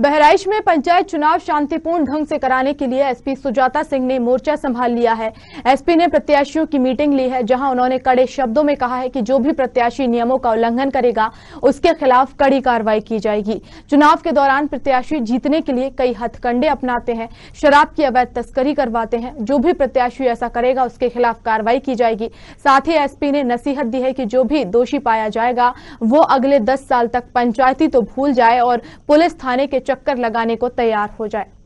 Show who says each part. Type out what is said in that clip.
Speaker 1: बहराइच में पंचायत चुनाव शांतिपूर्ण ढंग से कराने के लिए एसपी सुजाता सिंह ने मोर्चा संभाल लिया है एसपी ने प्रत्याशियों की मीटिंग ली है जहां उन्होंने कड़े शब्दों में कहा है कि जो भी प्रत्याशी नियमों का उल्लंघन करेगा उसके खिलाफ कड़ी कार्रवाई की जाएगी चुनाव के दौरान प्रत्याशी जीतने के लिए कई हथकंडे अपनाते हैं शराब की अवैध तस्करी करवाते हैं जो भी प्रत्याशी ऐसा करेगा उसके खिलाफ कार्रवाई की जाएगी साथ ही एसपी ने नसीहत दी है कि जो भी दोषी पाया जाएगा वो अगले दस साल तक पंचायती तो भूल जाए और पुलिस थाने के चक्कर लगाने को तैयार हो जाए